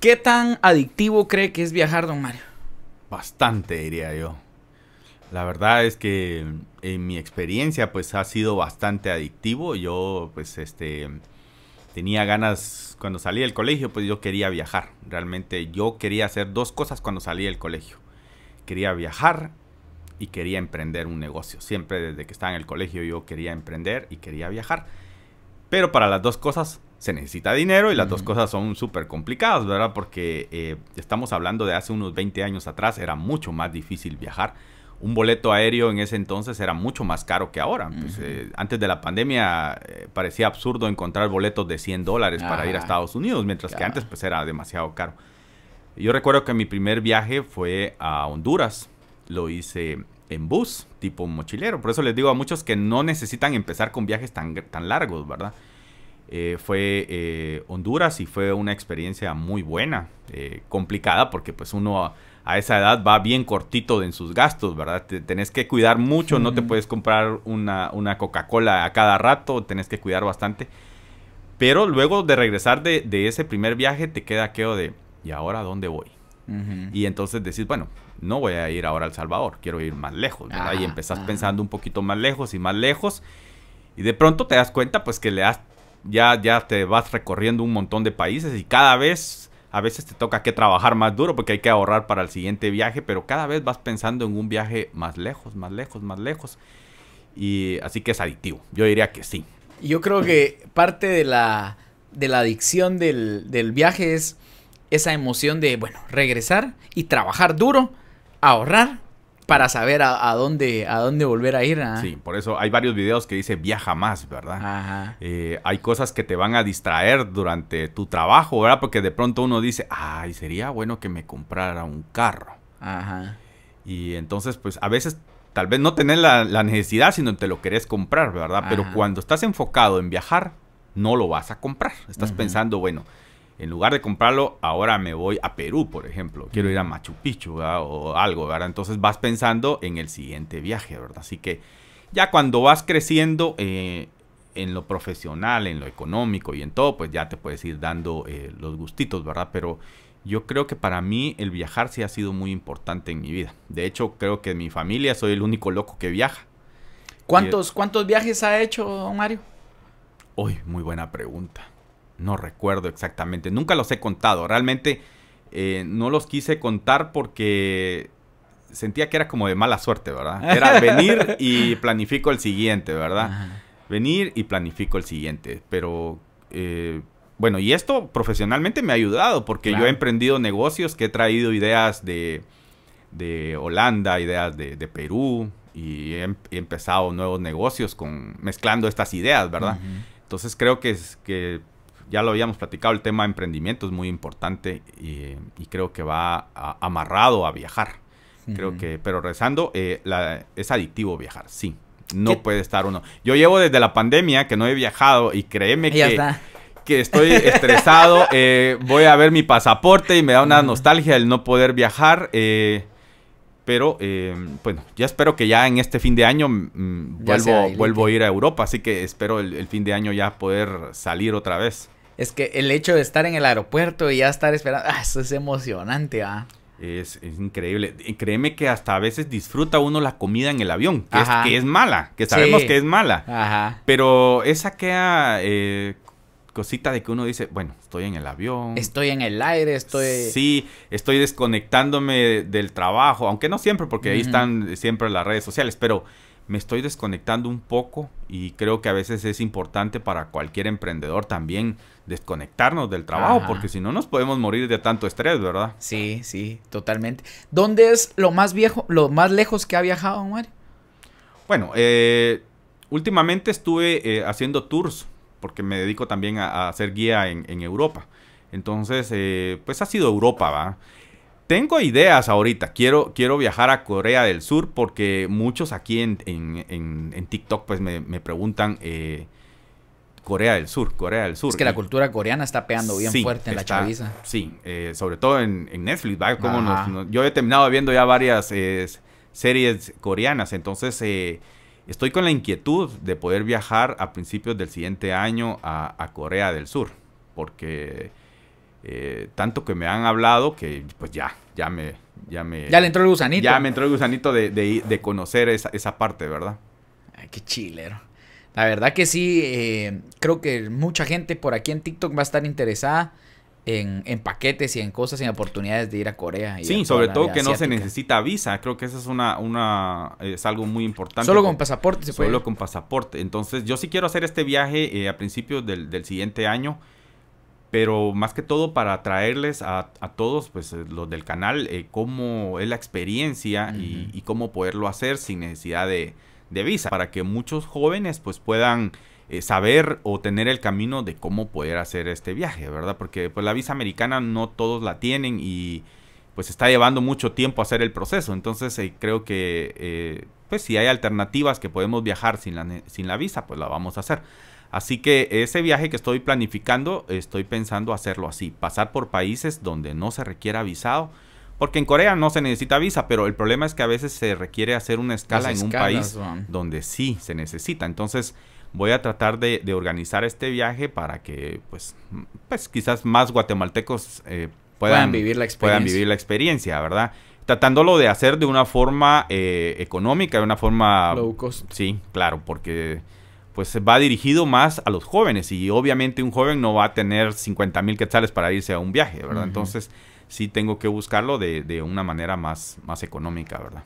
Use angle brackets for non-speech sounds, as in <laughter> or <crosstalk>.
¿Qué tan adictivo cree que es viajar, don Mario? Bastante, diría yo. La verdad es que en mi experiencia pues ha sido bastante adictivo. Yo pues este tenía ganas cuando salí del colegio, pues yo quería viajar. Realmente yo quería hacer dos cosas cuando salí del colegio. Quería viajar y quería emprender un negocio. Siempre desde que estaba en el colegio yo quería emprender y quería viajar. Pero para las dos cosas se necesita dinero y las dos cosas son súper complicadas, ¿verdad? Porque eh, estamos hablando de hace unos 20 años atrás, era mucho más difícil viajar. Un boleto aéreo en ese entonces era mucho más caro que ahora. Pues, eh, antes de la pandemia eh, parecía absurdo encontrar boletos de 100 dólares para ir a Estados Unidos, mientras que antes pues era demasiado caro. Yo recuerdo que mi primer viaje fue a Honduras. Lo hice en bus, tipo mochilero. Por eso les digo a muchos que no necesitan empezar con viajes tan, tan largos, ¿verdad? Eh, fue eh, Honduras y fue una experiencia muy buena, eh, complicada porque pues uno a, esa edad va bien cortito en sus gastos, ¿verdad? Te, tenés que cuidar mucho, no te puedes comprar una, Coca-Cola a cada rato, tenés que cuidar bastante. Pero luego de regresar de, ese primer viaje te queda aquello de, ¿y ahora dónde voy? Y entonces decís, bueno, no voy a ir ahora al Salvador, quiero ir más lejos, ¿verdad? y ah, empezás ah. pensando un poquito más lejos y más lejos. Y de pronto te das cuenta pues que le has ya, ya te vas recorriendo un montón de países y cada vez, a veces te toca que trabajar más duro porque hay que ahorrar para el siguiente viaje, pero cada vez vas pensando en un viaje más lejos, más lejos, más lejos. Y así que es adictivo, yo diría que sí. Yo creo que parte de la, adicción del, del viaje es esa emoción de, bueno, regresar y trabajar duro, ahorrar para saber a, dónde, a dónde volver a ir. ¿ah? Sí, por eso hay varios videos que dice viaja más, ¿verdad? Ajá. Eh, hay cosas que te van a distraer durante tu trabajo, ¿verdad? Porque de pronto uno dice, ay, sería bueno que me comprara un carro. Ajá. Y entonces, pues a veces tal vez no tenés la, necesidad, sino te lo querés comprar, ¿verdad? Pero cuando estás enfocado en viajar, no lo vas a comprar. Estás pensando, bueno, en lugar de comprarlo, ahora me voy a Perú, por ejemplo. Quiero ir a Machu Picchu o algo, ¿verdad? Entonces vas pensando en el siguiente viaje, ¿verdad? Así que ya cuando vas creciendo eh, en lo profesional, en lo económico y en todo, pues ya te puedes ir dando eh, los gustitos, ¿verdad? Pero yo creo que para mí el viajar sí ha sido muy importante en mi vida. De hecho, creo que en mi familia soy el único loco que viaja. ¿Cuántos, ¿cuántos viajes ha hecho, Mario? Uy, muy buena pregunta. No recuerdo exactamente, nunca los he contado. Realmente eh, no los quise contar porque sentía que era como de mala suerte, ¿verdad? Era <laughs> venir y planifico el siguiente, ¿verdad? Venir y planifico el siguiente. Pero eh, bueno, y esto profesionalmente me ha ayudado porque yo he emprendido negocios que he traído ideas de, de Holanda, ideas de, Perú y em, he, empezado nuevos negocios con mezclando estas ideas, ¿verdad? Entonces creo que, es, que ya lo habíamos platicado, el tema de emprendimiento es muy importante y, creo que va amarrado a viajar. Creo que, pero rezando, eh, es adictivo viajar, sí. No puede estar uno. Yo llevo desde la pandemia que no he viajado y créeme que... estoy estresado, <laughs> eh, voy a ver mi pasaporte y me da una nostalgia el no poder viajar. Eh, pero bueno, pues ya espero que ya en este fin de año mm, vuelvo, vuelvo a ir a Europa, así que espero el fin de año ya poder salir otra vez es que el hecho de estar en el aeropuerto y ya estar esperando, ah, eso es emocionante, ¿ah? Es, increíble. Y créeme que hasta a veces disfruta uno la comida en el avión, que, es, mala, que sabemos que es mala. Ajá. Pero esa queda eh, cosita de que uno dice, bueno, estoy en el avión. Estoy en el aire, estoy... Sí, estoy desconectándome del trabajo, aunque no siempre, porque ahí están siempre las redes sociales, pero me estoy desconectando un poco y creo que a veces es importante para cualquier emprendedor también desconectarnos del trabajo, porque si no nos podemos morir de tanto estrés, ¿verdad? Sí, sí, totalmente. ¿Dónde es lo más viejo, lo más lejos que ha viajado, Omar? Bueno, eh, últimamente estuve eh, haciendo tours, porque me dedico también a, hacer ser guía en, Europa. Entonces, eh, pues ha sido Europa, ¿va? tengo ideas ahorita. Quiero, quiero viajar a Corea del Sur porque muchos aquí en, en, en, TikTok pues me, preguntan eh, Corea del Sur, Corea del Sur. Es que la cultura coreana está pegando bien fuerte en la chaviza. Sí, eh, sobre todo en, Netflix. Como yo he terminado viendo ya varias eh, series coreanas, entonces... Estoy con la inquietud de poder viajar a principios del siguiente año a, a Corea del Sur, porque eh, tanto que me han hablado que pues ya, ya me... Ya, me, le entró el gusanito. Ya me entró el gusanito de, conocer esa, esa, parte, ¿verdad? Ay, qué chilero. La verdad que sí, eh, creo que mucha gente por aquí en TikTok va a estar interesada en, paquetes y en cosas, y en oportunidades de ir a Corea. sí, sobre todo que no se necesita visa, creo que eso es, una, una, es algo muy importante. Solo con pasaporte se puede. Solo con pasaporte. Entonces yo sí quiero hacer este viaje eh, a principios del, del siguiente año pero más que todo para traerles a, todos, pues eh, los del canal, eh, cómo es la experiencia y, cómo poderlo hacer sin necesidad de, visa, para que muchos jóvenes pues puedan eh, saber o tener el camino de cómo poder hacer este viaje, ¿verdad? Porque pues la visa americana no todos la tienen y pues está llevando mucho tiempo hacer el proceso, entonces creo que pues si hay alternativas que podemos viajar sin la, sin la visa, pues la vamos a hacer. Así que ese viaje que estoy planificando, estoy pensando hacerlo así, pasar por países donde no se requiera visado, porque en Corea no se necesita visa, pero el problema es que a veces se requiere hacer una escala en un país donde sí se necesita. Entonces voy a tratar de, organizar este viaje para que, pues, pues quizás más guatemaltecos eh, puedan, vivir la experiencia. ¿verdad? Tratándolo de hacer de una forma eh, económica, de una forma... Low Sí, claro, porque pues va dirigido más a los jóvenes y obviamente un joven no va a tener 50 mil quetzales para irse a un viaje, ¿verdad? Entonces sí tengo que buscarlo de, de una manera más, más económica, ¿verdad?